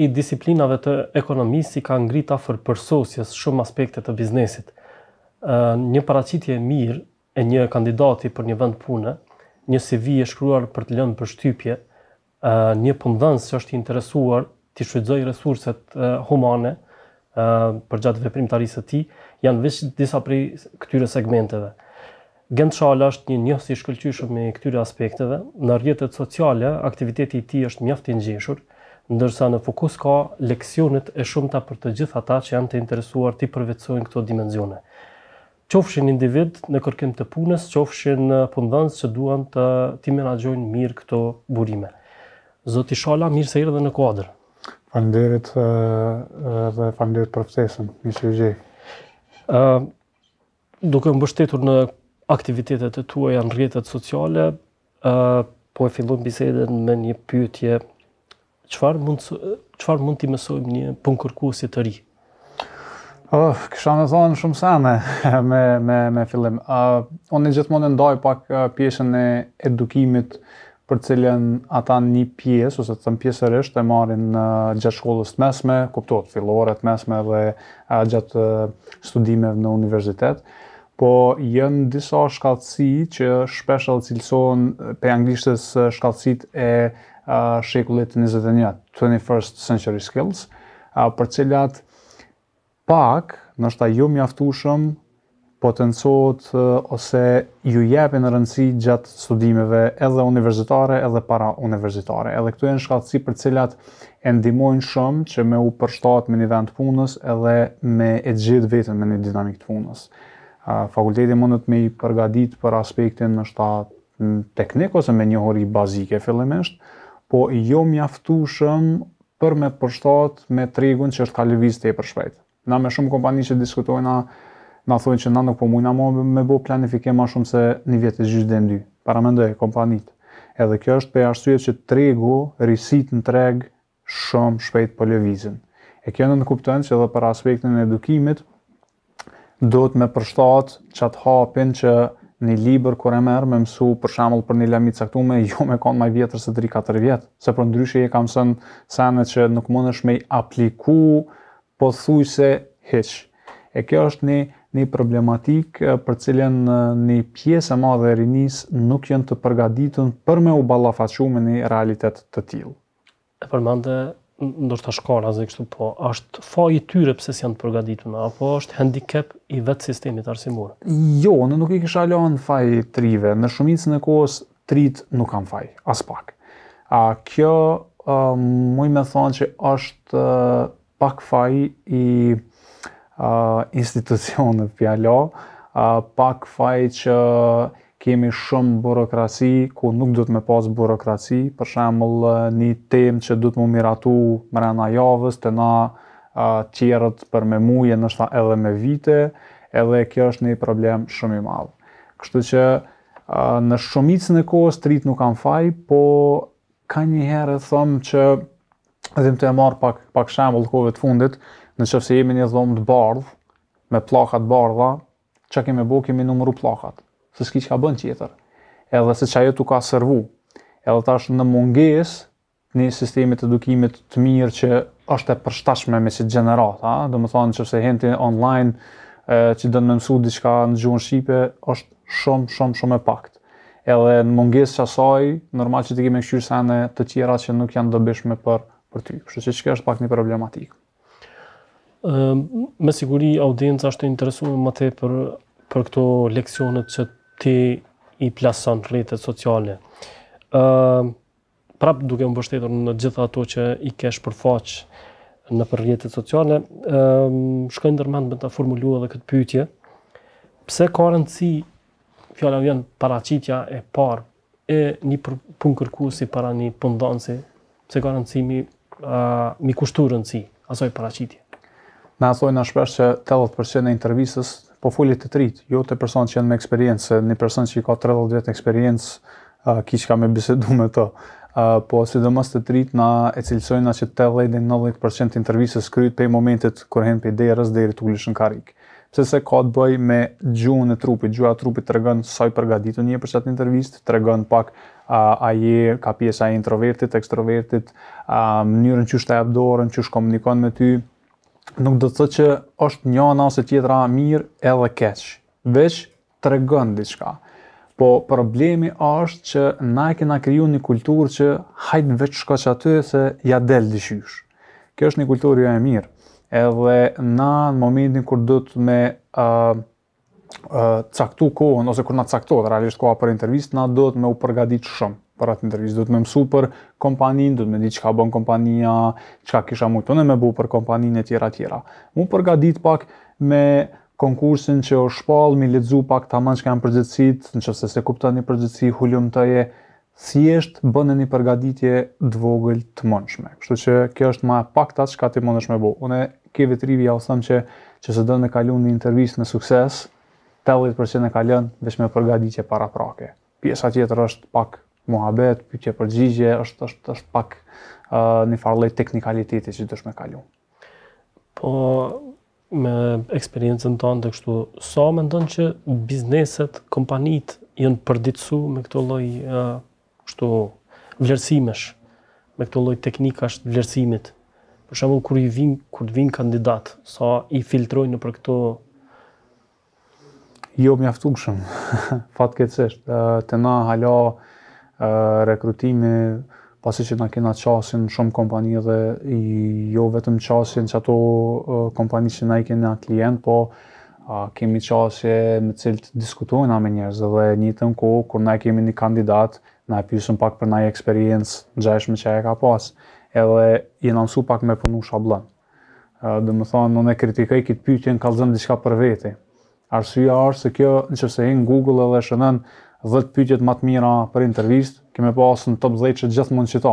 i disiplinave të ekonomisë ka ngrita fër përsosjes shumë aspektet të biznesit. Një paracitje mirë e një kandidati për një vend pune, një CV e shkruar për të lënë për shtypje, një pëndënës që është interesuar të shuidzoj resurset humane për gjatë veprimtarisë të ti, janë vështë disa për këtyre segmenteve. Gendë shala është një njësë i shkëllqyshëm me këtyre aspekteve. Në rjetët sociale, aktiviteti i ti është mjaft të ndërsa në fokus ka leksionet e shumëta për të gjithë ata që janë të interesuar të i përvecojnë këto dimenzione. Qofshin individ në kërkim të punës, qofshin pundhënës që duan të ti menagjojnë mirë këto burime. Zoti Shala, mirë se i rëdhe në kuadrë. Falenderit dhe falenderit për një mirë se u duke mbështetur në aktivitetet e tua janë rrjetet sociale, po e fillon bisedën me një pyetje qëfar mund çfarë mund t'i mësojmë një punkërkuesi të ri? Oh, kisha më thonë shumë sa me me me me fillim. Ë, uh, unë gjithmonë ndaj pak pjesën e edukimit për të cilën ata një pjesë ose të thënë pjesërisht e marrin në uh, gjatë shkollës mesme, kuptohet, fillore të mesme dhe uh, gjatë uh, studimeve në universitet po janë disa shkallësi që shpesh cilëson pe anglishtës shkallësit e shekullit 21, 21st century skills, uh, për cilat pak, nështë ta ju mjaftushëm, potencot ose ju jepi në rëndësi gjatë studimeve edhe universitare edhe para universitare. Edhe këtu e në shkallëci për cilat e ndimojnë shumë që me u përshtat me një vend të punës edhe me e gjithë vetën me një dinamik të punës. A, fakulteti mundet me i përgadit për aspektin nështë ta teknik ose me një hori bazike fillimisht, po jo mjaftushëm për me përshtat me tregun që është ka lëviz të e për shpejt. Na me shumë kompani që diskutojna, na thonë që na nuk po mujna mo me bo planifike ma shumë se një vjetë e gjyshtë dhe ndy. Paramendoj, kompanit. Edhe kjo është për arsye që tregu risit në treg shumë shpejt për lëvizin. E kjo në në kuptojnë që edhe për aspektin e edukimit, do të me përshtat që hapin që një libër kur e merr me mësu për shembull për një lëmi caktuar më jo me kon më vjetër se 3-4 vjet, se për ndryshe e kam thënë sanet që nuk mundesh me apliku pothuajse hiç. E kjo është një një problematik për cilën një pjesë e madhe e rinis nuk janë të përgatitur për me u balafashu me një realitet të tilë. E përmande ndoshta shkolla ze kështu po është faji i tyre pse s'janë të përgatitur apo është handicap i vetë sistemit arsimor. Jo, ne nuk i kisha lënë faj trive, në shumicën e kohës trit nuk kanë faj as pak. A kjo më i thonë se është pak faji i a, institucionet pjala, pak faji që kemi shumë burokraci ku nuk duhet me pas burokraci, për shembull një temë që duhet mu miratu brenda javës të na tjerët për me muje, ndoshta edhe me vite, edhe kjo është një problem shumë i madh. Kështu që në shumicën e kohës strit nuk kam faj, po ka një herë thëmë që dhe më të e marë pak, pak shambull të kove të fundit, në qëfëse jemi një dhomë të bardhë, me plakat bardha, që kemi bo, kemi numru plakatë se s'ki që ka bënë tjetër, edhe se që ajo t'u ka servu. edhe t'asht në munges, një sistemi të edukimit të mirë që është e përshtashme me që gjenerat, dhe më thonë që se henti online e, që dënë me mësu diqka në gjuhën Shqipe, është shumë, shumë, shumë e pakt. Edhe në munges që asaj, normal që t'i kime këshyrë sene të tjera që nuk janë dëbishme për, për ty. Kështë që që është pak një problematikë. Me siguri, audienca është interesu më tepër për, për këto leksionet që ti i plason rritet sociale. E, prap duke më bështetur në gjitha ato që i kesh përfaq në për rritet sociale, e, shkojnë dërmand me të formulua edhe këtë pytje, pse ka rëndësi fjala vjen paracitja e parë e një punë kërkusi para një pëndonësi, pse ka rëndësi mi, a, mi kushtu rëndësi asoj paracitje. Në asoj në shpesh që 80% e intervjisës po folit të trit, jo të person që janë me eksperiencë, se një person që i ka 30 vetë eksperiencë, uh, ki që ka me bisedu me të. Uh, po si dhe mas të trit, na e cilësojnë na që 80-90% intervjisës kryt pe i momentet kërë hen pe i derës deri të në karik. Pse se ka të bëj me gjuhën e trupit, gjuën e trupit të regën saj përgaditën një për qatë intervjistë, të regën pak a, a je, ka pjesë a introvertit, ekstrovertit, mënyrën që shtë e abdorën, që shkomunikon me ty, nuk do të thotë që është një ana ose tjetra mirë edhe keq, veç tregon diçka. Po problemi është që na e kena kriju një kulturë që hajtë veç shko që aty se ja del dishysh. Kjo është një kulturë jo e mirë. Edhe na në momentin kur do të me uh, uh, caktu kohën, ose kur na caktohet realisht koha për intervjist, na do të me u përgadit shumë para të ndërvizë, do të më mësu për kompaninë, do të më di çka bën kompania, çka kisha më tonë më bëu për kompaninë e tjera të tjera. Mu përgatit pak me konkursin që u shpall, më lexu pak tamam çka janë përgjithësit, nëse se kuptoni përgjithësi hulum të e thjesht bëneni përgatitje të vogël të mundshme. Kështu që kjo është më pak ta çka ti mundesh më bëu. Unë ke vetrivi ja u them që që se do në kalun një intervjus në sukses, 80% e kalun, vesh me përgadi para prake. Pjesa tjetër është pak muhabet, pyetje përgjigje, është është është pak uh, një farë teknikaliteti që dush me kalu. Po me eksperiencën tonë të kështu, sa so, mendon që bizneset, kompanitë janë përditësuar me këto lloj uh, kështu vlerësimesh me këto lloj teknikash të vlerësimit. Për shembull kur i vin kur të vin kandidat, sa so, i filtrojnë për këto jo mjaftuar shumë. të uh, na hala rekrutimi, pasi që na kena qasin shumë kompani dhe jo vetëm qasin që ato kompani që na i kena klient, po a, kemi qasje me cilë të diskutojna me njerëz dhe një të në kohë, kur na i kemi një kandidat, na i pysëm pak për na i eksperiencë gjeshme që e ka pas, edhe i në mësu pak me punu shablën. Dhe më thonë, në ne kritikaj këtë pyqen, ka zëmë diqka për veti. Arsuja se kjo në qëse e në Google edhe shënën, 10 pyetjet më të mira për intervistë, kemi pasur në top 10 që gjithmonë qita.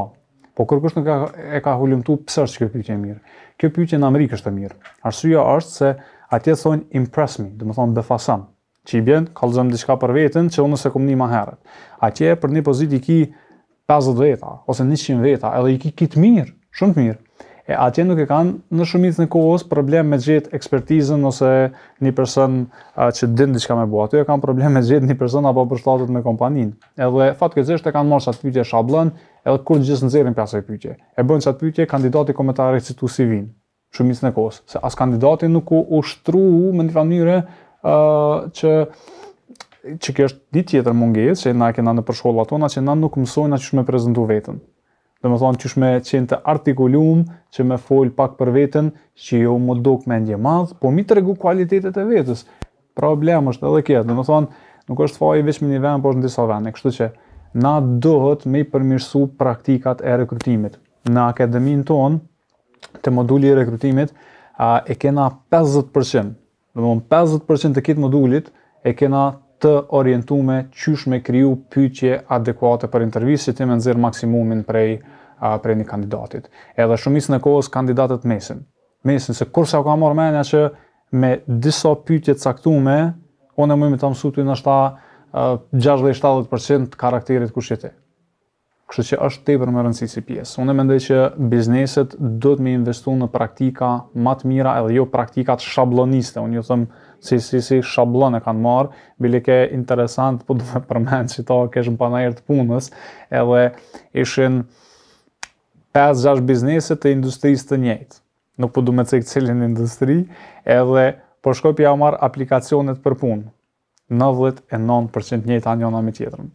Po kërkush nuk ka, e ka hulumtu pse është kjo pyetje e mirë. Kjo pyetje në Amerikë është e mirë. Arsyeja është se atje thonë impress me, do të thonë befasam. Që i bjen, diçka për vetën, që unë se kumë një herët. Atje për një pozit i ki 50 veta, ose 100 veta, edhe i ki mirë, shumë mirë e atje nuk e kanë në shumicën e kohës problem me gjet ekspertizën ose një person a, që din diçka më bua. Ato e kanë problem me gjet një person apo përshtatet me kompaninë. Edhe fatkeqësisht e kanë marrë atë pyetje shabllën, edhe kur gjithë nxjerrin pas asaj pyetje. E bën çat pyetje kandidati komentar recitu si vin. Shumicën e kohës se as kandidati nuk u ushtru në një mënyrë ë që që kjo është një tjetër mungesë që na kanë ndonë për shkollat tona që na nuk mësojnë prezantu veten dhe më thonë që shme qenë të artikulum, që me folë pak për vetën, që jo më dokë me ndje madhë, po mi të regu kualitetet e vetës. Problem është edhe kjetë, dhe më thonë, nuk është fajë veç me një vend, po është në disa vend, e kështu që na dohet me i përmirësu praktikat e rekrutimit. Në akademin tonë, të moduli rekrutimit, e kena 50%, dhe më thonë 50% të kitë modulit, e kena të orientume qysh me kriju pyqje adekuate për intervjisë që ti me nëzirë maksimumin prej, a, prej një kandidatit. Edhe shumis në kohës kandidatet mesin. Mesin, se kurse o ka morë menja që me disa pyqje të saktume, one mu të mësutu i ta 60-70% karakterit kushitit. Kështë që është tepër më rëndësi si pjesë. Unë mendoj që bizneset dhëtë të investu në praktika më të mira edhe jo praktikat shabloniste. Unë ju them si si si shablon e kanë marr, bile ke interesant po do të përmend se to kesh më të punës, edhe ishin 5-6 biznese të industrisë të njëjtë. Nuk po do të cek industri, edhe po shkopja u marr aplikacionet për punë. 99% njëta njëna me tjetrën.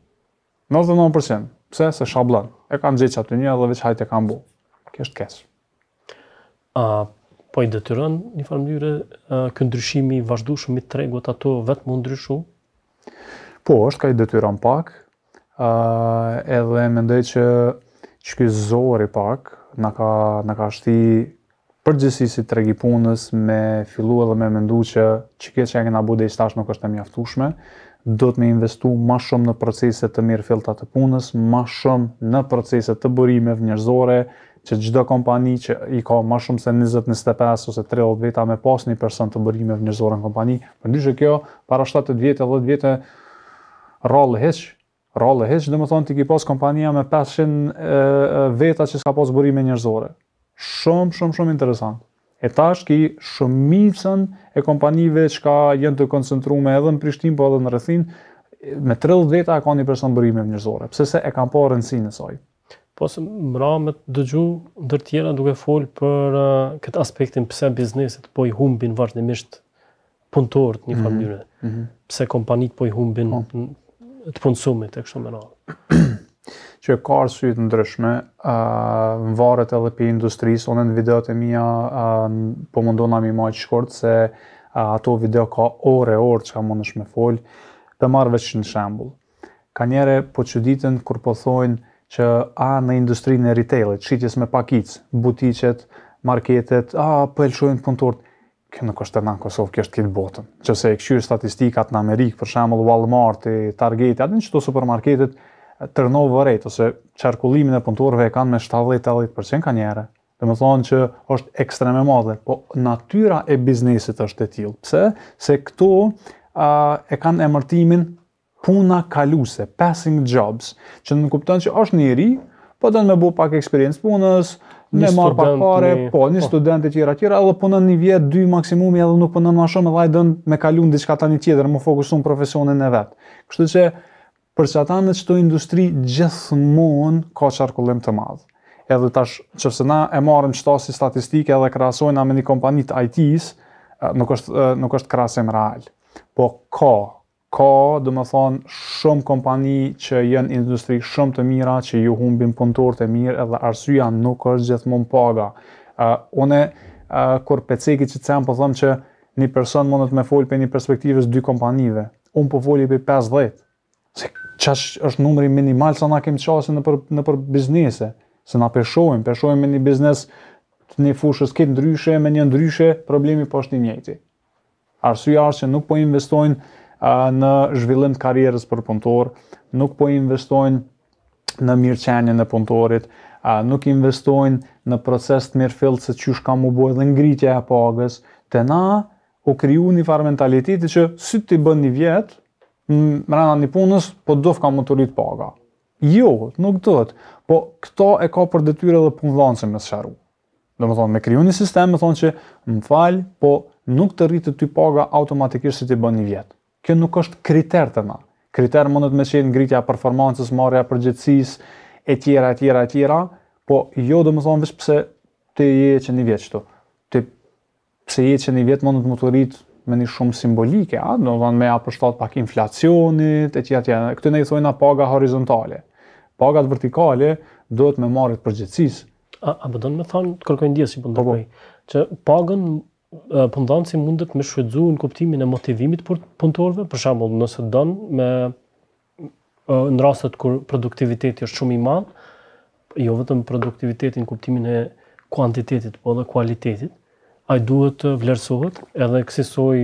99% Pse? Se shablon. E kam gjithë aty një dhe veç hajt e kam bu. Kështë kesh. A, po i detyron një farë mënyre kë ndryshimi vazhdu shumë i tregut ato vetë më ndryshu? Po, është ka i detyron pak. A, edhe me ndoj që që kjo zori pak në ka, në ka shti përgjësi si tregi punës me fillu edhe me mendu që që kjo që e nga bude i shtash nuk është e mjaftushme, do të me investu ma shumë në proceset të mirë filta të punës, ma shumë në proceset të burime vënjërzore, që gjdo kompani që i ka ma shumë se 20, 25 ose 30 veta me pas një person të burime vënjërzore në kompani, për një që kjo, para 7-10 vjetë, 10 vjetë, rallë heqë, rallë heqë, dhe më thonë t'i ki pas kompania me 500 veta që s'ka pas burime njërzore. Shumë, shumë, shumë interesantë e tash ki shumicën e kompanive që ka jenë të koncentrume edhe në Prishtin, po edhe në Rëthin, me 30 veta ka një përsa në bërime më njërzore, pëse se e ka po rëndësi në soj. Po se më ra me të dëgju, ndër tjera duke folë për uh, këtë aspektin pëse biznesit po i humbin vazhdimisht punëtorët një familje, -hmm. farmyre, mm -hmm. pëse kompanit po i humbin oh. të punësumit e kështu më ra. që ka arsye të ndryshme, ë uh, varet edhe pe industrisë, unë në videot e mia uh, po mundona më më shkurt se uh, ato video ka orë orë çka mundesh më fol të marr veç një shembull. Ka njëre po çuditën kur po thonë që a në industrinë e retailit, shitjes me pakicë, butiqet, marketet, a po elshojnë punëtorët që në kostën e Kosovë, kjo është kit botën. Nëse e kthyr statistikat në Amerikë, për shembull Walmart, Target, atë në çdo supermarketet, turnover rate ose qarkullimin e punëtorëve e kanë me 70-80% kanjere. Dhe më thonë që është ekstreme madhe, po natyra e biznesit është e tjilë. Pse? Se këto uh, e kanë emërtimin puna kaluse, passing jobs, që në kuptën që është njëri, po dënë me bu pak eksperiencë punës, në marë pak pare, një... po, një po. student e tjera tjera, edhe punën një vjetë, dy maksimumi, edhe nuk punën më shumë, edhe ajdën me kalun diçka tani tjetër, më fokusun profesionin e vet. Kështu që për që ata në qëto industri gjithmonë ka qarkullim të madhë. Edhe tash, që se na e marëm qëta si statistike edhe krasojna me një kompanit IT-s, nuk, nuk është krasim real. Po ka, ka, dhe më thonë, shumë kompani që jenë industri shumë të mira, që ju humbin punëtor të mirë edhe arsyja nuk është gjithmonë paga. Uh, une, uh, kur për cekit që të sem, po thëmë që një person mundet me folj për një perspektivës dy kompanive. Unë po folj për 5 10 qash është numri minimal sa na kemë të në për biznese, se na përshohim, përshohim me një biznes të një fushës këtë ndryshe, me një ndryshe, problemi po është një njëti. Arsuj arsë që nuk po investojnë në zhvillim të karierës për punëtor, nuk po investojnë në mirë e në punëtorit, nuk investojnë në proces të mirë fillë se që shka mu bojë dhe ngritja e pagës, të na u kriju një farë që sytë të i bën një vjetë, mrena një punës, po duf ka më të rritë paga. Jo, nuk dohet, po këta e ka për detyre dhe punëdhanëse me sharu. Dhe më thonë, me kryu një sistem, me thonë që më falj, po nuk të rritë ty paga automatikisht si ti bën një vjetë. Kjo nuk është kriter të na. Kriter mundet me qenë ngritja performancës, marja përgjëtsis, e tjera, e tjera, e tjera, po jo dhe më thonë, vishë pse ti je që një vjetë qëto. Ti pse je që një vjetë mundet më të rritë me një shumë simbolike, a? do të me shtat pak inflacionit, e që atje, këtë ne i thojna paga horizontale. Pagat vertikale duhet me marit përgjithsis. A, a bëdo në me thonë, të kërkojnë dje si pëndër po, po. që pagën pëndanë si mundet me shvedzu në kuptimin e motivimit për punëtorve, për shambull nëse dënë me në rastet kur produktiviteti është shumë i madh, jo vetëm produktivitetin kuptimin e kuantitetit, po edhe kualitetit, ai duhet të vlerësohet edhe eksistoi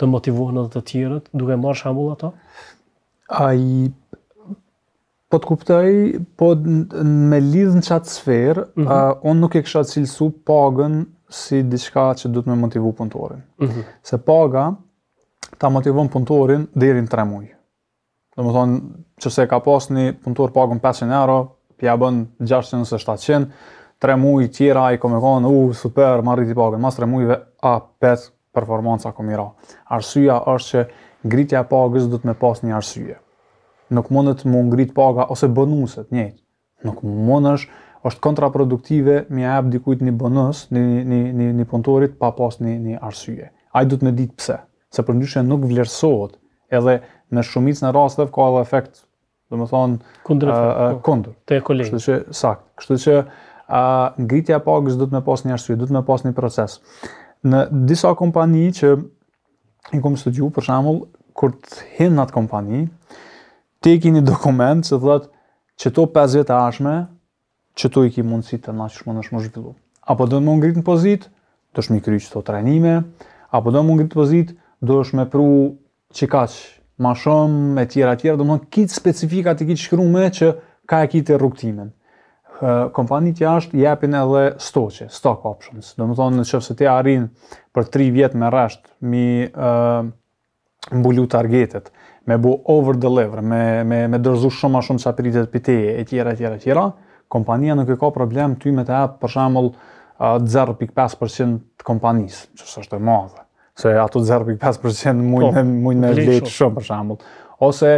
të motivohen edhe të tjerët duke marrë shembull ato ai po të kuptoj po me lidh në çat sfer mm -hmm. uh, on nuk e kisha cilsu pagën si diçka që duhet të më motivu punëtorin mm -hmm. se paga ta motivon punëtorin deri në 3 muaj do të thonë çse ka pasni punëtor pagën 500 euro pja bën 600 700 tre muaj tjera ai kom e u super marrë ti pagën mas tre muajve a pes performanca kom i ra arsyeja është që ngritja e pagës do të më pas një arsye nuk mund të më ngrit paga ose bonuset njëjtë. nuk mund është është kontraproduktive më jap dikujt një bonus në në në në pontorit pa pas një një arsye ai do të më ditë pse se për ndyshe nuk vlerësohet edhe në shumicën në rastëve, ka edhe efekt dhe më thonë kundur, po. Kështu që, sakt, kështu që, a ngritja e pagës do të më pas një arsye, do të më pas një proces. Në disa kompani që i kom studiu, për shembull, kur të hin nat kompani, te ke një dokument që thotë që to 5 vjet të që to i ke mundësi të na shmo në zhvillu. Apo do të më ngrit në pozit, do të më kryq këto trajnime, apo do më ngrit në pozit, do të më që kaqë ma shumë me tjera tjera, do të kit specifikat i kit shkruar me që ka e kitë rrugtimin kompanit jashtë jepin edhe stoqe, stock options. Do më thonë në që se ti arrin për 3 vjetë me rasht, mi uh, mbulu targetet, me bu over deliver, me, me, me dërzu shumë a shumë sa pritet për ti e tjera, tjera, tjera, kompania nuk e ka problem ty me të apë për shamëll uh, 0.5% të kompanisë, që së është e madhe. Se ato 0.5% po, mujnë me, mujn po, lejtë po. shumë për shamëll. Ose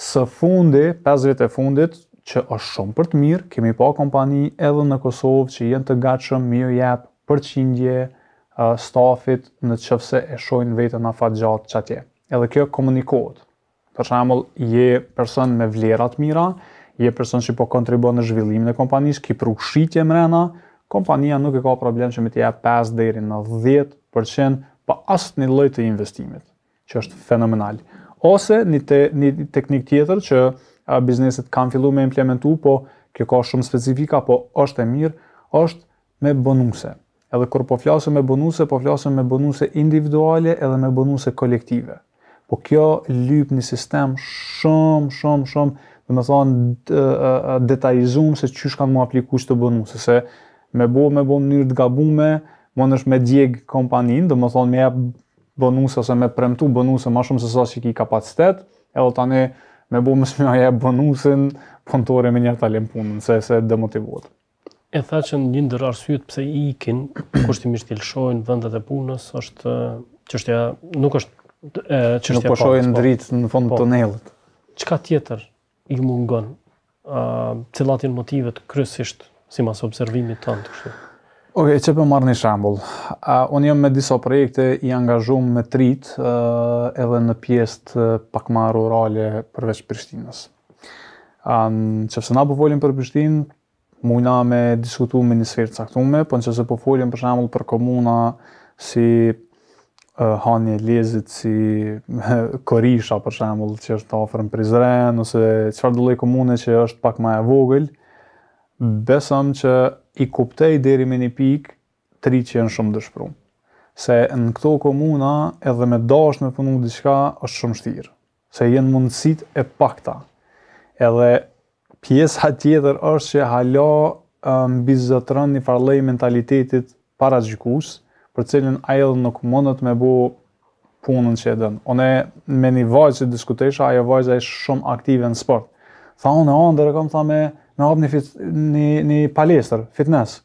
së fundi, 5 vjetë e fundit, që është shumë për të mirë, kemi pa kompani edhe në Kosovë që jenë të gachëm mi u përqindje stafit në qëfse e shojnë vetën a fat gjatë që atje. Edhe kjo komunikohet. Për shemëll, je person me vlerat mira, je person që po kontribuon në zhvillimin e kompanisë, ki pru mrena, kompania nuk e ka problem që me t'ja 5 deri në 10% për asë një lojtë e investimit, që është fenomenal. Ose një, te, një teknik tjetër që bizneset kanë fillu me implementu, po kjo ka shumë specifika, po është e mirë, është me bonuse. Edhe kur po flasëm me bonuse, po flasëm me bonuse individuale edhe me bonuse kolektive. Po kjo lypë një sistem shumë, shumë, shumë, dhe me thonë detajzumë se qysh kanë mu apliku që të bonuse, se me bo, me bo njërë të gabume, më nësh me djeg kompanin, dhe me thonë me jepë bonuse ose me premtu bonuse ma shumë se sa që ki kapacitet, edhe tani me bu më smjaja e bonusin, punëtore me një talim punën, se se demotivuat. E tha që një ndër arsyt pëse i ikin, kushtimisht i mishti lëshojnë vëndet e punës, është qështja, nuk është e, nuk po shohin dritë në fond po, të nëjlët. Qëka tjetër i mungën? Cëllatin motivet kryesisht si mas observimit të antë, Ok, që për po marrë një shambull. unë jam me disa projekte i angazhum me trit edhe në pjesë të pakma rurale përveç Prishtinës. Um, që fëse na po folim për Prishtinë, mujna me diskutu me një sferë saktume, po në që se po folim për shambull për komuna si uh, hanje lezit, si korisha për shambull që është të ofërën Prizren, ose qëfar dole komune që është pak ma e vogël, besëm që i kuptej deri me një pikë tri që janë shumë dëshpru. Se në këto komuna edhe me dashë me punu diçka është shumë shtirë. Se jenë mundësit e pakta. Edhe pjesa tjetër është që hala mbi zëtërën një farlej mentalitetit para gjykus, për cilin ajo nuk mundët me bu punën që e dënë. One me një vajzë që diskutesha, ajo vajzë e shumë aktive në sport. Tha, e andër, e kam tha me, Në hap një, një, një palestër, fitness.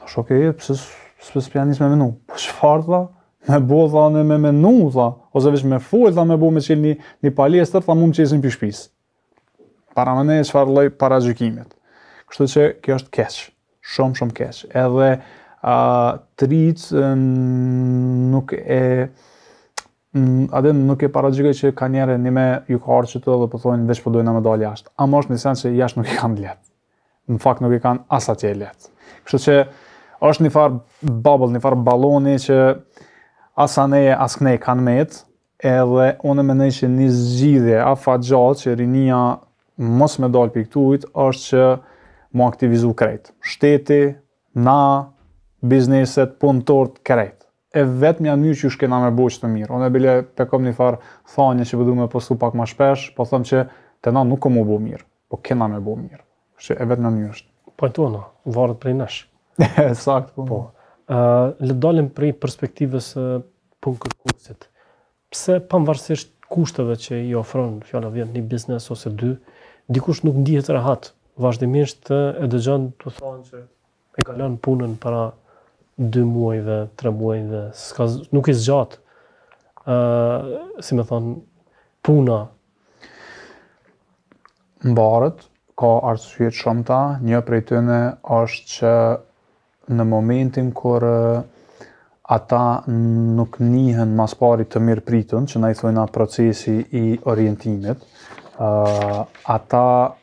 Tha shok e jetë, pësë pës, pës pjanis me menu. Po që farë, tha? Me bo, tha, në me menu, tha. Ose vish me foj, tha, me bo me qilë një, një palestër, tha, mu më qesin për shpis. Para e që farë para gjykimit. Kështë që kjo është keq, shumë, shumë keq. Edhe uh, nuk e... Uh, Mm, Ade nuk e para gjykoj që ka njerë një me ju ka arë që të dhe pëthojnë po veç po dojnë me dalë jashtë. A më është një sen që jashtë nuk i kanë letë. Në fakt nuk i kanë asa tje letë. Kështë që është një farë bubble, një farë baloni që asa neje, as kënej kanë metë, edhe unë me nej që një zgjidhje, a fa gjallë që rinia mos me dalë për këtujt, është që mu aktivizu krejtë. Shteti, na, bizneset, punëtort, krejtë e vetë mja njërë që ju shkena me boqë të mirë. On e bile të kom një farë thanje që përdu me posu pak ma shpesh, po thëm që të na nuk komu bo mirë, po kena me bo mirë. Që e vetë mja njërë është. Po e tona, varët prej nesh. Sakt, po. po. Uh, Le dalim prej perspektives uh, punë kërkuqësit. Pse pa kushteve kushtëve që i ofron fjala vjetë një biznes ose dy, dikush nuk ndihet rahat, vazhdimisht e dëgjën të thonë që e kalan punën para dy muajve, tre muajve, s'ka nuk i zgjat. ë uh, si më thon puna mbarët ka arsye të shumta, një prej tyre është që në momentin kur ata nuk njihen mas pari të mirë pritën, që na i thojna procesi i orientimit, uh, ata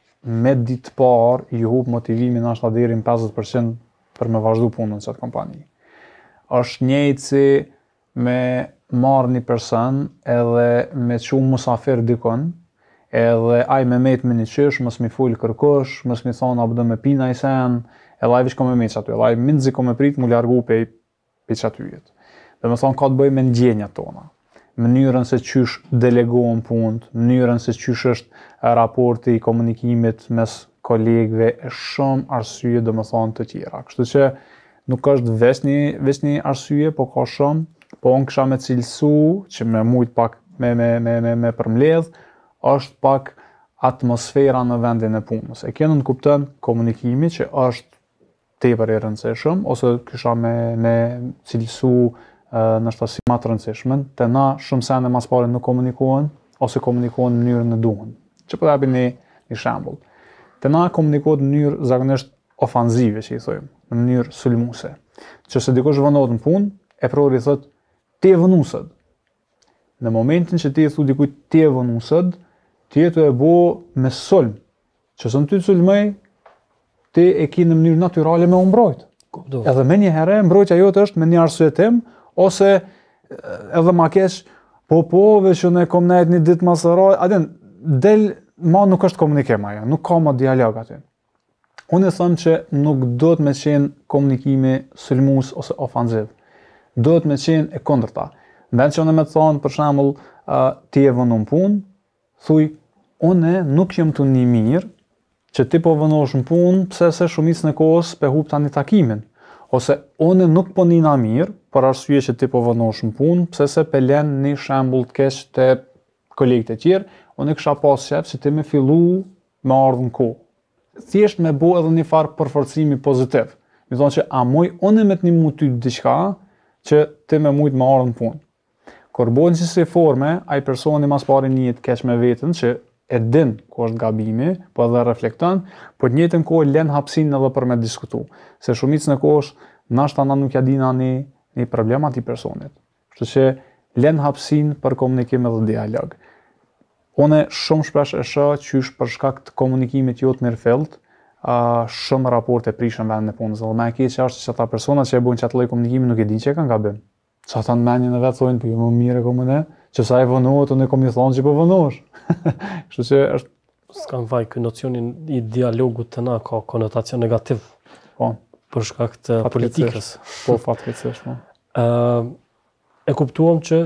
me ditë par, ju hubë motivimin ashtë në 50% për me vazhdu punën në qatë kompani. është njëjtë si me marrë një person edhe me që unë musafir dikon, edhe aj me metë me një qysh, mësë mi fulë kërkosh, mësë mi thonë a bëdë me pina i sen, e laj vishko me meqë aty, e laj minë ziko me pritë mu ljargu pej pe që aty jetë. Dhe me thonë ka të bëj me ndjenja tona, mënyrën se qysh delegohen punët, mënyrën se qysh është raporti i komunikimit mes kolegëve e shumë arsye dhe më thonë të tjera. Kështu që nuk është vesh një, arsye, po ka shumë, po në kësha me cilësu, që me mujt pak me, me, me, me, me përmledh, është pak atmosfera në vendin e punës. E kjenë në kuptën komunikimi që është te për e rëndësishëm, ose kësha me, me cilësu në shtasi ma të rëndësishmen, të na shumë sene mas pare nuk komunikohen, ose komunikohen në mënyrën e duhen. Që po bini një, një shambullë. Te na komunikohet në mënyrë zakonisht ofanzive, që i thojmë, në mënyrë sulmuese. Që se dikush vënohet në punë, e prori thot ti e vënuesët. Në momentin që ti e thu dikujt ti e vënuesët, ti e të bë me sulm. Që son ti sulmoj, ti e ke në mënyrë natyrale me umbrojt. Kuptoj. Edhe më një herë mbrojtja jote është me një arsye tim ose edhe ma kesh po po veçun e kom nejt një ditë masëra, aden del ma nuk është komunikim ajo, nuk ka ma dialog aty. Unë e thëmë që nuk do të me qenë komunikimi sëlmus ose ofanziv. Do të me qenë e kondrëta. Në që unë e me thonë, për shambull, ti e vënë në punë, thuj, unë nuk jem të një mirë, që ti po vënosh në punë, pëse se shumic në kohës për hup tani takimin. Ose unë nuk po një na mirë, për arsye që ti po vënosh në punë, pëse se pelen një shambull të kesh të kolegët e tjerë, unë e kësha pas qef që ti me fillu me ardhën ko. Thjesht me bo edhe një farë përforcimi pozitiv. Mi thonë që a moj, unë e me të një mu ty diqka që ti me mujt me ardhën punë. Kër bojnë që se forme, a i personi mas pari një të keq me vetën që e din ku është gabimi, po edhe reflekton, po të njëtën kohë len hapsin edhe për me diskutu. Se në e kohësh, nashtë anë nuk ja dina një, një problemat i personit. Kështë që len hapsin për komunikim edhe dialog. One shumë shpesh e shë qysh për shkak të komunikimit jo të shumë raporte prishën vend në punës. Dhe me e kje që ashtë që ata persona që e bojnë që atë komunikimi nuk e din që e kanë gabim. Që ata në menjën e vetë thojnë, për po ju jo, më mire që sa e vënohet, unë e komi thonë që për po vënohesh. Kështë që është... s'kan vaj, kë nocionin i dialogut të na ka konotacion negativ. Po. Për shkak të politikës. Po, fatkecish, po. Ë e kuptuam që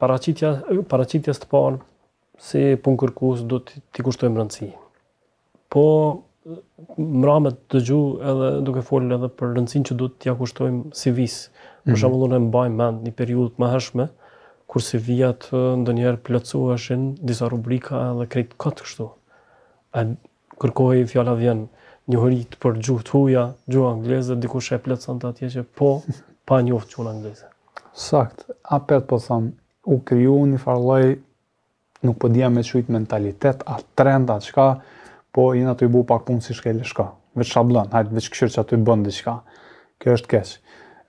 paraqitja paraqitjes të parë, se pun kërkus do t'i kushtojmë rëndësi. Po, më rame të gju edhe duke folë edhe për rëndësin që do t'i akushtojmë si vis. Mm Për shumë dhune më mend një periudët më hëshme, kur si vijat ndë njerë disa rubrika edhe krejt këtë kështu. E kërkoj i fjalla vjen një hërit për të huja, gjuhë anglezë, diku e plëcan të atje që po, pa njoftë gjuht anglezë. Sakt, apet po thamë, u kryu një farloj nuk po dija me qujtë mentalitet, atë trend, atë qka, po jenë aty bu pak punë si shkele shka. Veç shablon, hajt veç këshirë që bën diçka. Kjo është keqë.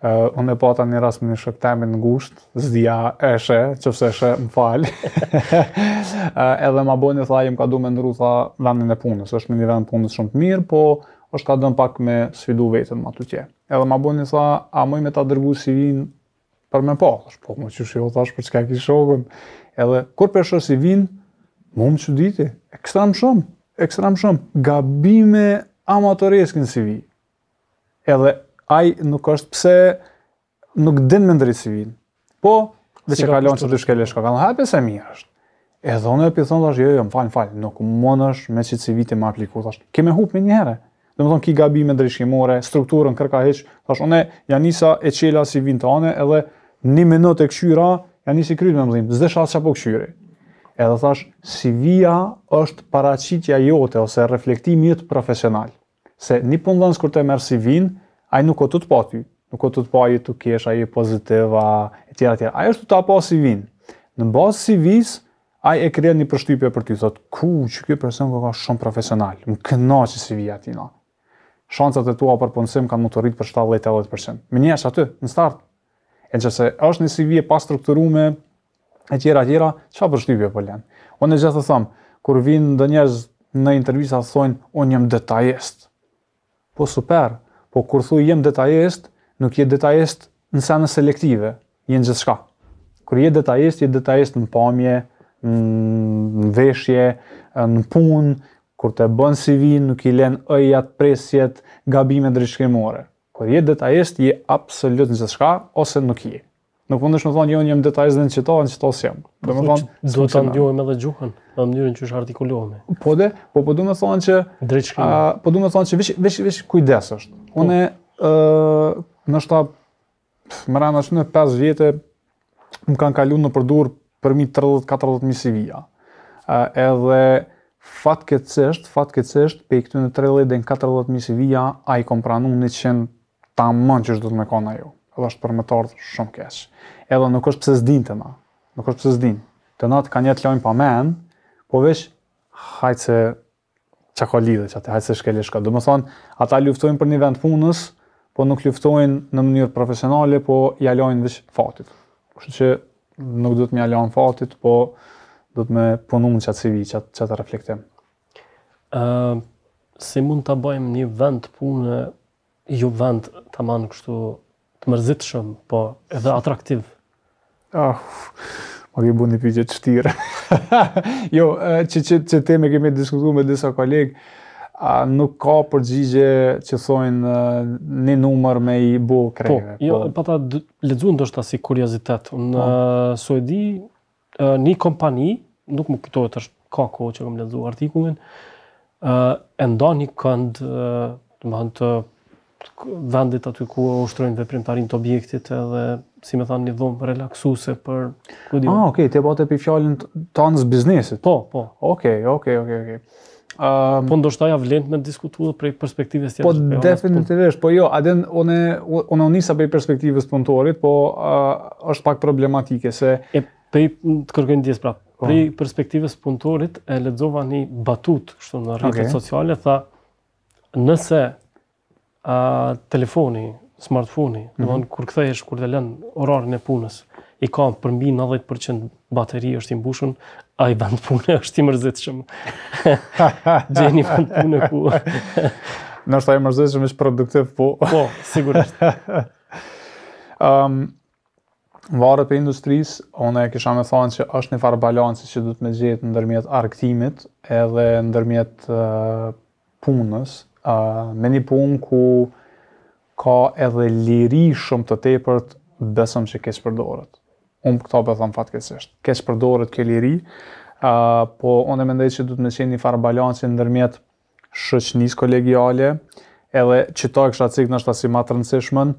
Uh, unë e pata një rast me një shëktemi në gusht, zdia është, çfarë është, eshe më falë. uh, edhe ma bën të tha, më ka du me nëru, tha, vendin e punës. është me një vend punës shumë të mirë, po është ka dëmë pak me sfidu vetën ma të tje. Edhe ma bojnë i tha, a moj me ta dërgu si vinë për me pa? Po, më që shio, jo, thash, për çka ki shokën edhe kur peshës i vinë, më më që diti, ekstram shumë, ekstram shumë, gabime amatoreske në CV. Edhe aj nuk është pse nuk din me ndritë CV. Po, dhe që kalon që të shkele shka, kalon, hape se mi është. E dhone e pithon, thash, jo, jo, më falë, falë, nuk më nësh me që CV të më apliku, thash, keme hupë me herë. Dhe më thonë, ki gabime ndryshkimore, strukturën, kërka heqë, thash, one, janisa e qela CV në të ane, edhe një minut e këshyra, ja nisi kryt me mëdhim, zdesh atë çapo kshyre. Edhe thash, si via është paraqitja jote ose reflektimi jot profesional. Se në pundhans kur të merr si vin, ai nuk o të pa po ty, nuk o të pa po ai të kesh ai pozitiv a etj. Ai është tut apo si vin. Në bazë si vis ai e krijon një përshtypje për ty thotë ku që ky person ka qenë shumë profesional, më kënaqë si vija ti na. Shanset e tua për punësim kanë më të rritë për 70-80%. Me njësh aty, në start, e nëse është një CV e pa strukturuar e tjera tjera, çfarë përshtypje po lën? Unë gjithë të them, kur vin ndonjëz në intervista thonë unë jam detajist. Po super, po kur thuj jam detajist, nuk je detajist në senë selektive, je në gjithçka. Kur je detajist, je detajist në pamje, në veshje, në punë, kur të bën CV, nuk i lenë ëjat, presjet, gabime dërishkrimore. Kur je detajist, je absolut në gjithçka ose nuk je. Nuk mundesh të thonë jo një detajist po që to an çto sjem. Domethën duhet ta ndjojmë edhe gjuhën në mënyrën që është artikulohemi. Po de, po po do të thonë që drejt shkrimit. Po do më thonë që vetë vetë vetë kujdes është. Unë po. ë në shtap më ranë as në 5 vite më kanë kaluar në përdor për mi 30-40 mijë sivia. ë edhe fatkeqësisht, fatkeqësisht pe këtu në 30 deri në 40 mijë sivia ai 100 ta mënë që është dhëtë të me konë ajo. Edhe është për me të ardhë shumë keshë. Edhe nuk është pëse zdinë të na. Nuk është pëse zdinë. Të na të ka një të lojnë pa menë, po vesh, hajtë se që ka lidhe që atë, hajtë se shkeli shka. Dhe më thonë, ata luftojnë për një vend punës, po nuk luftojnë në mënyrë profesionale, po jalojnë vesh fatit. Kështë që nuk dhëtë të me jalojnë fatit, po du të me punun reflektim. si mund të bëjmë një vend punë ju vend të manë kështu të shumë, po edhe atraktiv? Ah, oh, po më ke bu një pyqet shtire. jo, që, që, që teme kemi diskutu me disa kolegë, a nuk ka përgjigje që thonë një numër me i bu kreve. Po, jo, po. jo, pa ta ledzu ndoshta si kuriozitet. Në po. Suedi, një kompani, nuk më kujtohet është ka ko që këmë ledzu artikullin, e nda një këndë, të më vendit aty ku ushtrojnë veprimtarin të objektit edhe si me thanë një dhomë relaksuse për këtë Ah, okay, të bate për fjallin të anës biznesit. Po, po. Okej, okay, okay, okay, Okay. Um, ehm, po ndoshta ja vlen me diskutu dhe prej perspektives tjetër. Po definitivisht, po jo, aden unë unë unë nisa prej perspektivës punëtorit, po uh, është pak problematike se e prej të kërkoj ndjes pra. Prej perspektivës punëtorit e lexova një batut kështu në rrjetet okay. sociale tha nëse a, telefoni, smartfoni, i mm -hmm. kur kthehesh kur të lën orarin e punës, i ka për mbi 90% bateri është i mbushur, ai vend punë është i mërzitshëm. Gjeni vend punë ku. Në është ajë mërzitë që produktiv, po. Po, sigurisht. um, Varë për industrisë, onë e kisha me thonë që është një farë balansi që du të me gjithë në dërmjet arktimit edhe në dërmjet uh, punës, me një punë ku ka edhe liri shumë të tepërt besëm që kesh përdorët. Unë për këta për po thamë fatë kësështë. Keqë përdorët ke liri, a, po unë e mendej që du të me qenë një farë balansin në nërmjet shëqnisë kolegiale, edhe që ta kështë atë në shtë asima të rëndësishmen,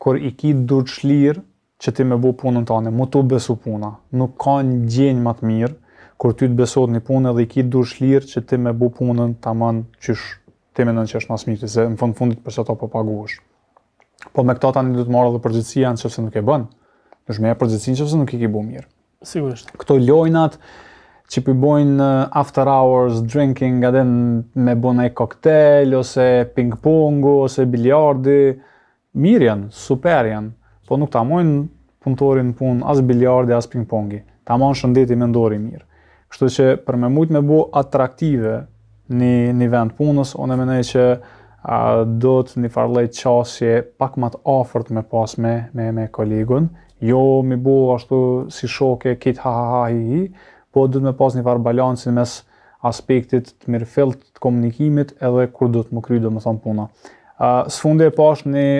kur i ki du të shlirë, që ti me bu punën të anë, mu të besu puna. Nuk ka një gjenjë matë mirë, kur ty të besot një punë edhe i ki du shlirë, që ti me bu punën të amanë ti mendon që është më smiri se në fund fundit për sa to po paguash. Po me këto tani do të marrë edhe përgjithësia nëse nuk e bën. Do të më japë përgjithësinë nëse nuk e ke bën mirë. Sigurisht. Kto lojnat që i after hours drinking, den me bën ai koktel ose ping pongu ose biliardi, mirë janë, super janë, po nuk ta mojnë punëtorin në punë as biliardi as ping pongi. Ta mojnë shëndeti me i mirë. Kështu që për më shumë me bëu atraktive një, një vend punës, unë e menej që a, do të një farlej qasje pak më të afert me pas me, me, me kolegun, jo mi bo ashtu si shoke, kit ha ha ha hi hi, po do të me pas një farë balancin mes aspektit të mirë të komunikimit edhe kur do të më kry do më thonë puna. Së fundi e pas një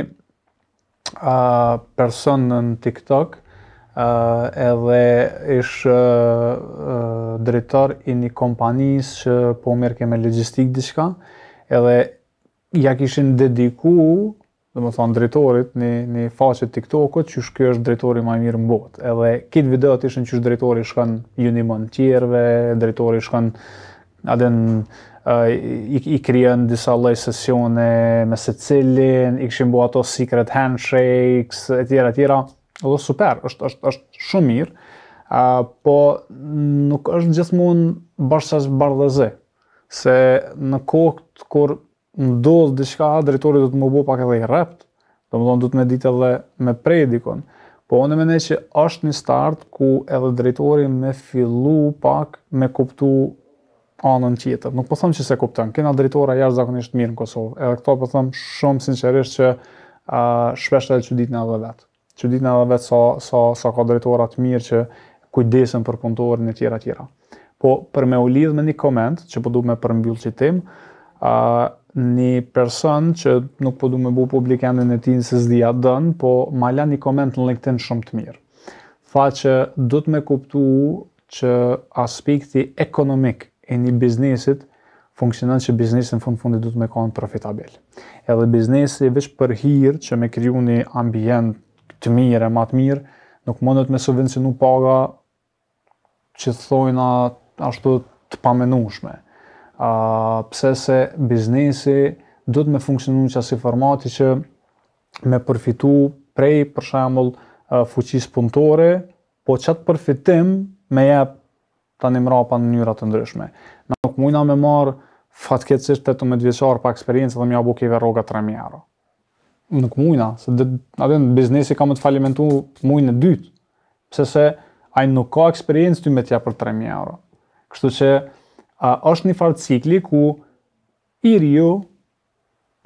a, person në TikTok, uh, edhe ish uh, uh, drejtor i një kompanisë që po merke me logistikë diçka, edhe ja kishin dediku, dhe më thonë drejtorit, një, një faqe TikTok-ut, që shkjo është drejtori ma mirë në botë. Edhe kitë videot ishën që është drejtori shkën Unimon tjerve, drejtori shkën aden i, i kryen disa lej sesione me se cilin, i kishin bo ato secret handshakes, etjera, etjera dhe super, është është është shumë mirë, uh, po nuk është gjithmonë bashkësh bardhëzë, Se në kohë kur ndodh diçka, drejtori do të më bëj pak edhe i rrept, domethënë do të më ditë edhe me prej dikon. Po unë mene se është një start ku edhe drejtori më fillu pak me kuptu anën tjetër. Nuk po them që se kupton, kena drejtora jashtëzakonisht mirë në Kosovë. Edhe këto po them shumë sinqerisht që ë uh, shpesh ato në edhe vetë që ditë në vetë sa, sa, sa ka drejtorat mirë që kujdesen për punëtorin e tjera tjera. Po, për me u lidhë me një koment, që po du me përmbyll që tim, uh, një person që nuk po du me bu publikendin e ti në se zdia dënë, po ma la një koment në LinkedIn shumë të mirë. Tha që du të me kuptu që aspekti ekonomik e një biznesit funksionon që biznesin fund fundi du të me konë profitabel. Edhe biznesi vish për hirë që me kryu një ambient të mirë e më të mirë, nuk mundet me subvencionu paga që thojna ashtu të pamenushme. Uh, pse se biznesi do të me funksionu që asë formati që me përfitu prej, për shemblë, uh, fuqis punëtore, po që përfitim me jep të një mrapa në njërat të ndryshme. nuk mujna me marë fatkecisht të të me dvjeqarë pa eksperiencë dhe mja buke i verroga 3 mjero nuk mujna, se dhe, atë në biznesi ka më të falimentu mujnë e dytë, pëse se a nuk ka eksperiencë ty me tja për 3.000 euro. Kështu që a, është një farë cikli ku i riu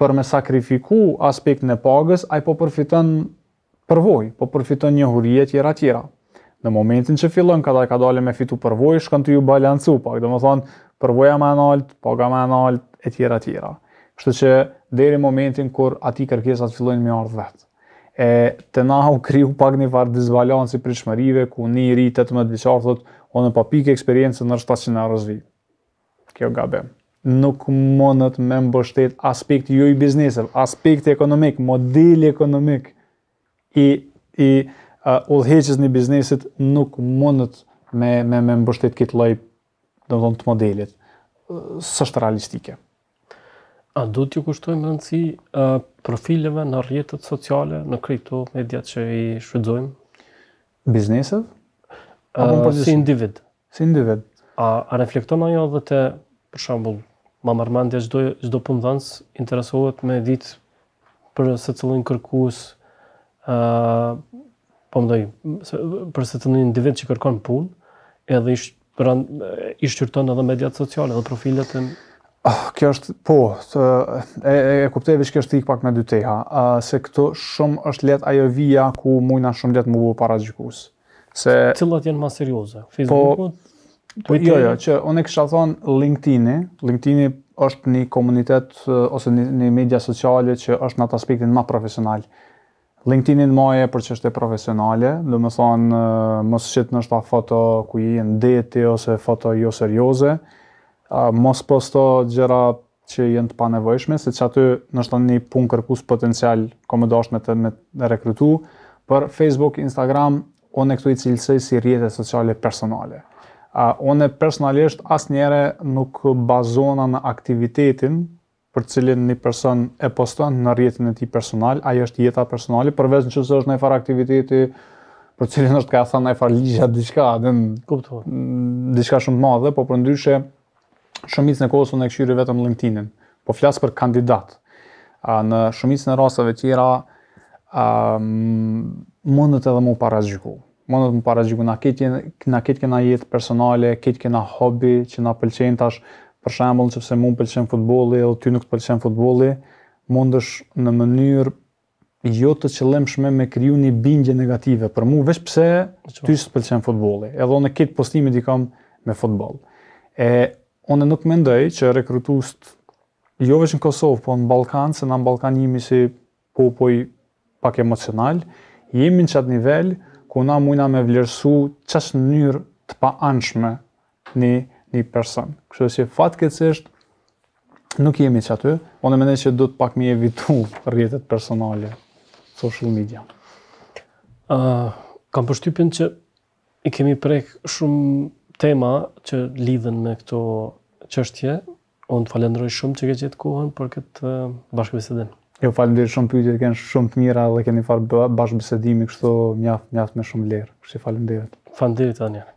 për me sakrifiku aspekt në pagës, a i po përfitën përvoj, po përfitën një hurje tjera tjera. Në momentin që fillon, kada ka dole me fitu përvoj, shkën të ju balancu, pak dhe më thonë, përvoja me nalt, paga me nalt, e tjera tjera. Kështu që deri momentin kur ati kërkesat fillojnë me ardhë vetë. E, të na u kriju pak një farë disbalansi për shmërive, ku një ri të të më të thot, o në papik eksperiencë në rështë që në rëzvi. Kjo gabem. Nuk mundët me mbështet aspekt ju jo i biznesëve, aspekt ekonomik, modeli ekonomik i, i uh, një biznesit, nuk mundët me, me, me mbështet këtë loj dhe të modelit. Së shtë realistike. A do t'ju kushtojmë rëndësi profileve në rjetët sociale, në kripto, mediat që i shrydzojmë? Bizneset? Si individ. Si individ. A, a reflektojmë ajo dhe të, për shambull, ma marmandja gjdo, gjdo pëndhëns interesohet me ditë për se cëllin kërkus, uh, po mdoj, për se cëllin individ që kërkon punë, edhe i rand, ish edhe mediat sociale dhe profilet e Oh, kjo është, po, të, e, e, e kuptej vishë kjo është tik pak me dy teha, uh, se këtu shumë është let ajo vija ku mujna shumë let më bubë para gjikus. Se, cilat janë ma serioze? Po, Facebooku? Po, po jo, jo, që unë e kësha thonë LinkedIn-i, linkedin është një komunitet ose një, një media sociale që është në atë aspektin ma profesional. LinkedIn-in e për çështje e profesionale, dhe më thonë, uh, më shqit në shta foto ku jenë deti ose foto jo serioze, a mos posto gjëra që jenë të panevojshme, se që aty nështë një punë kërkus potencial komodosh me të me rekrytu, për Facebook, Instagram, onë këtu i cilësëj si rrjete sociale personale. A onë personalisht asë nuk bazona në aktivitetin për cilin një person e poston në rrjetin e ti personal, ajo është jeta personali, përveç në është në aktiviteti, për cilin është ka thënë në ligja, diçka, dhe në diçka shumë madhe, po për ndryshe, shumicën e kohës unë e këshyri vetëm LinkedIn-in, po flasë për kandidat. në shumicën e rasave tjera, um, mundet edhe mu parazgjiku. Mundet mu parazgjiku, na ketë kena, ket kena jetë personale, ketë kena hobi që na pëlqenë tash, për shembull, që fse mu pëlqenë futboli, edhe ty nuk të pëlqenë futbolli, mundesh në mënyrë jo të qëllimshme me kriju një bingje negative për mu, veç pse ty së të pëlqenë futbolit. Edhe në ketë postimit i kam me futbol. E unë nuk mendoj që rekrutust jo vetëm Kosovë, po në Ballkan, se në Ballkan jemi si popull pak emocional, jemi në çat nivel ku na mundna me vlerësu në mënyrë të paanshme në një person. Kështu që fatkeqësisht nuk jemi që aty, po unë mendoj që do të pak më evitu rrjetet personale social media. Uh, kam përshtypjen që i kemi prek shumë tema që lidhen me këto çështje. Unë të falenderoj shumë që ke gjetë kohën për këtë bashkëbisedim. Jo, falenderoj shumë pyetjet, kanë shumë të mira dhe keni fal bashkëbisedimi kështu mjaft mjaft me shumë vlerë. Ju falenderoj. Faleminderit Daniel.